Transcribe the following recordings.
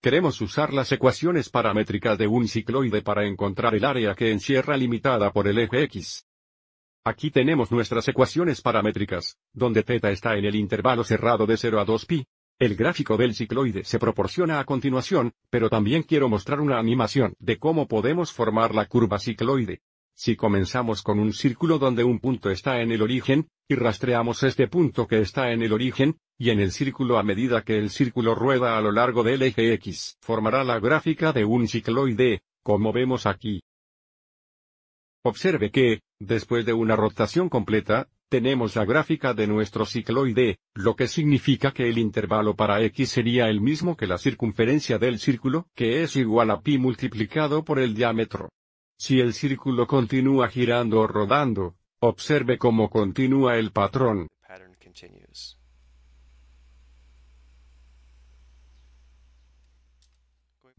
Queremos usar las ecuaciones paramétricas de un cicloide para encontrar el área que encierra limitada por el eje X. Aquí tenemos nuestras ecuaciones paramétricas, donde θ está en el intervalo cerrado de 0 a 2pi. El gráfico del cicloide se proporciona a continuación, pero también quiero mostrar una animación de cómo podemos formar la curva cicloide. Si comenzamos con un círculo donde un punto está en el origen, y rastreamos este punto que está en el origen, y en el círculo a medida que el círculo rueda a lo largo del eje X, formará la gráfica de un cicloide, como vemos aquí. Observe que, después de una rotación completa, tenemos la gráfica de nuestro cicloide, lo que significa que el intervalo para x sería el mismo que la circunferencia del círculo, que es igual a pi multiplicado por el diámetro. Si el círculo continúa girando o rodando, observe cómo continúa el patrón,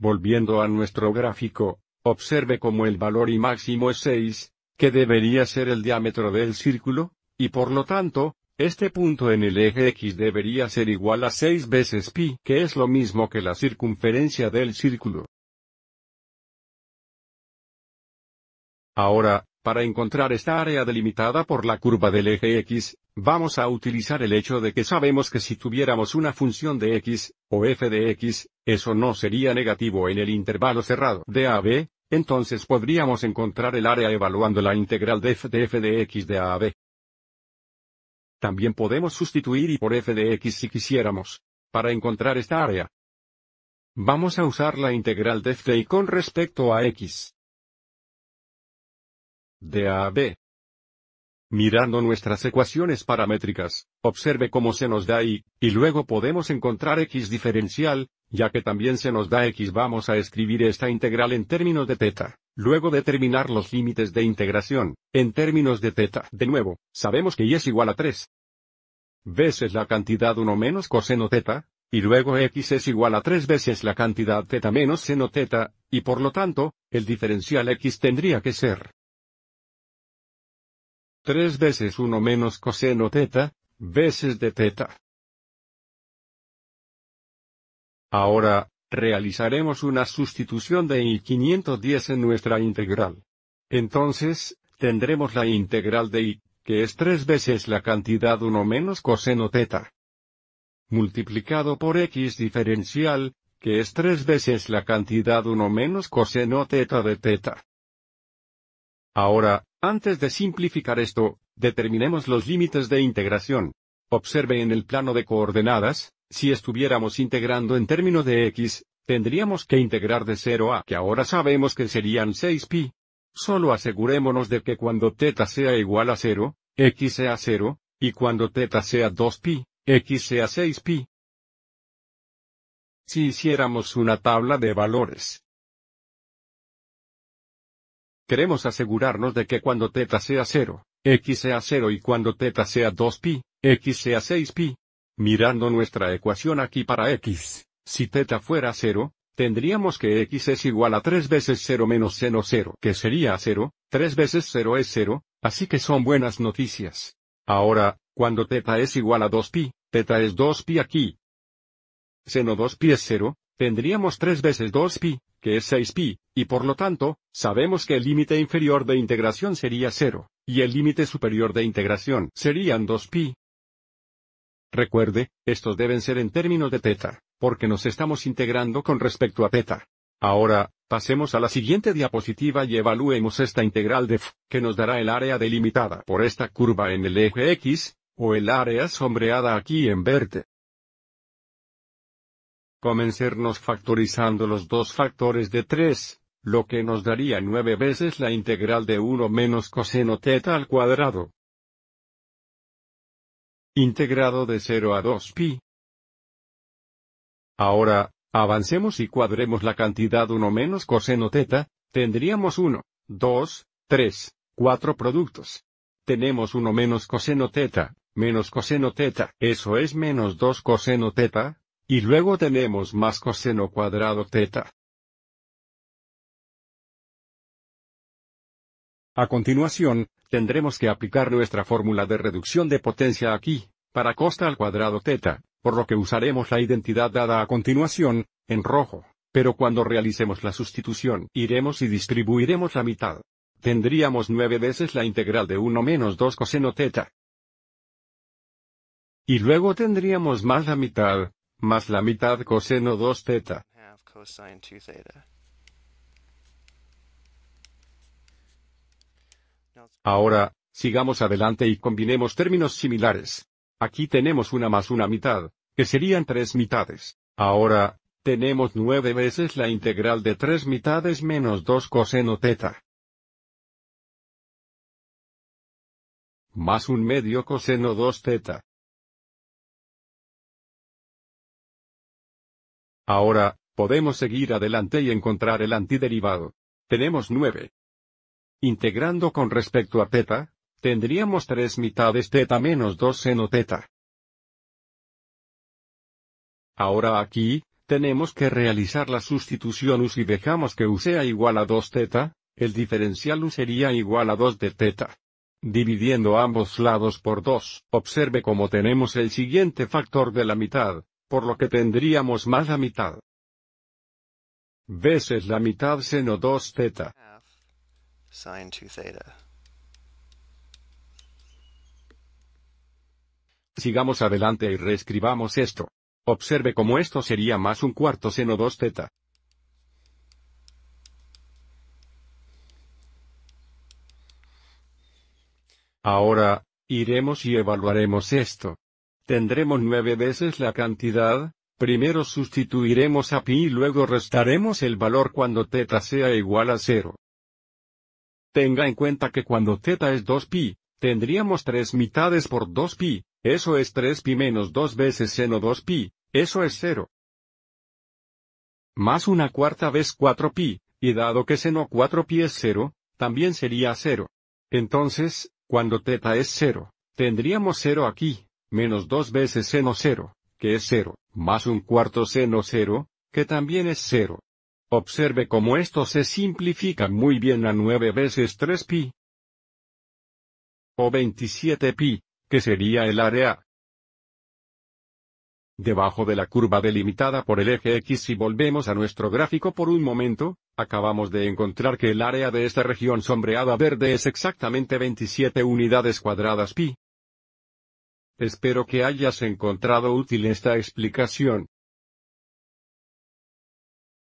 Volviendo a nuestro gráfico, observe como el valor y máximo es 6, que debería ser el diámetro del círculo, y por lo tanto, este punto en el eje X debería ser igual a 6 veces pi, que es lo mismo que la circunferencia del círculo. Ahora, para encontrar esta área delimitada por la curva del eje x, vamos a utilizar el hecho de que sabemos que si tuviéramos una función de x, o f de x, eso no sería negativo en el intervalo cerrado de a a b, entonces podríamos encontrar el área evaluando la integral de f de f de x de a a b. También podemos sustituir y por f de x si quisiéramos. Para encontrar esta área, vamos a usar la integral de f de y con respecto a x de A a B. Mirando nuestras ecuaciones paramétricas, observe cómo se nos da y, y luego podemos encontrar x diferencial, ya que también se nos da x vamos a escribir esta integral en términos de teta, luego determinar los límites de integración, en términos de teta. De nuevo, sabemos que y es igual a 3 veces la cantidad 1 menos coseno teta, y luego x es igual a 3 veces la cantidad teta menos seno teta, y por lo tanto, el diferencial x tendría que ser 3 veces 1 menos coseno teta, veces de teta. Ahora, realizaremos una sustitución de I510 en nuestra integral. Entonces, tendremos la integral de I, que es tres veces la cantidad 1 menos coseno teta. Multiplicado por x diferencial, que es tres veces la cantidad 1 menos coseno teta de teta. Ahora, antes de simplificar esto, determinemos los límites de integración. Observe en el plano de coordenadas, si estuviéramos integrando en términos de x, tendríamos que integrar de 0 a que ahora sabemos que serían 6pi. Solo asegurémonos de que cuando teta sea igual a 0, x sea 0, y cuando teta sea 2pi, x sea 6pi. Si hiciéramos una tabla de valores, Queremos asegurarnos de que cuando teta sea 0, x sea 0 y cuando teta sea 2pi, x sea 6pi. Mirando nuestra ecuación aquí para x, si teta fuera 0, tendríamos que x es igual a 3 veces 0 menos seno 0, que sería 0, 3 veces 0 es 0, así que son buenas noticias. Ahora, cuando teta es igual a 2pi, teta es 2pi aquí. Seno 2pi es 0, tendríamos 3 veces 2pi, que es 6pi, y por lo tanto, sabemos que el límite inferior de integración sería 0, y el límite superior de integración serían 2pi. Recuerde, estos deben ser en términos de teta, porque nos estamos integrando con respecto a teta. Ahora, pasemos a la siguiente diapositiva y evaluemos esta integral de f, que nos dará el área delimitada por esta curva en el eje x, o el área sombreada aquí en verde comencernos factorizando los dos factores de 3, lo que nos daría 9 veces la integral de 1 menos coseno teta al cuadrado. Integrado de 0 a 2pi. Ahora, avancemos y cuadremos la cantidad 1 menos coseno teta, tendríamos 1, 2, 3, 4 productos. Tenemos 1 menos coseno teta, menos coseno teta, eso es menos 2 coseno teta, y luego tenemos más coseno cuadrado teta. A continuación, tendremos que aplicar nuestra fórmula de reducción de potencia aquí, para costa al cuadrado teta, por lo que usaremos la identidad dada a continuación, en rojo, pero cuando realicemos la sustitución iremos y distribuiremos la mitad. Tendríamos nueve veces la integral de 1 menos 2 coseno teta. Y luego tendríamos más la mitad, más la mitad coseno 2 θ. Ahora, sigamos adelante y combinemos términos similares. Aquí tenemos una más una mitad, que serían tres mitades. Ahora, tenemos nueve veces la integral de tres mitades menos 2 coseno teta, Más un medio coseno 2 teta, Ahora, podemos seguir adelante y encontrar el antiderivado. Tenemos 9. Integrando con respecto a teta, tendríamos 3 mitades teta menos 2 seno teta. Ahora aquí, tenemos que realizar la sustitución u si dejamos que u sea igual a 2 teta, el diferencial u e sería igual a 2 de teta. Dividiendo ambos lados por 2, observe cómo tenemos el siguiente factor de la mitad, por lo que tendríamos más la mitad. Veces la mitad seno 2 theta. Sigamos adelante y reescribamos esto. Observe cómo esto sería más un cuarto seno 2 theta. Ahora, iremos y evaluaremos esto tendremos nueve veces la cantidad, primero sustituiremos a pi y luego restaremos el valor cuando teta sea igual a 0. Tenga en cuenta que cuando teta es 2pi, tendríamos 3 mitades por 2pi, eso es 3pi menos 2 veces seno 2pi, eso es 0. Más una cuarta vez 4pi, y dado que seno 4pi es 0, también sería 0. Entonces, cuando teta es 0, tendríamos 0 aquí, menos dos veces seno cero, que es cero, más un cuarto seno cero, que también es cero. Observe cómo esto se simplifica muy bien a 9 veces 3pi. O 27pi, que sería el área debajo de la curva delimitada por el eje X si volvemos a nuestro gráfico por un momento, acabamos de encontrar que el área de esta región sombreada verde es exactamente 27 unidades cuadradas pi. Espero que hayas encontrado útil esta explicación.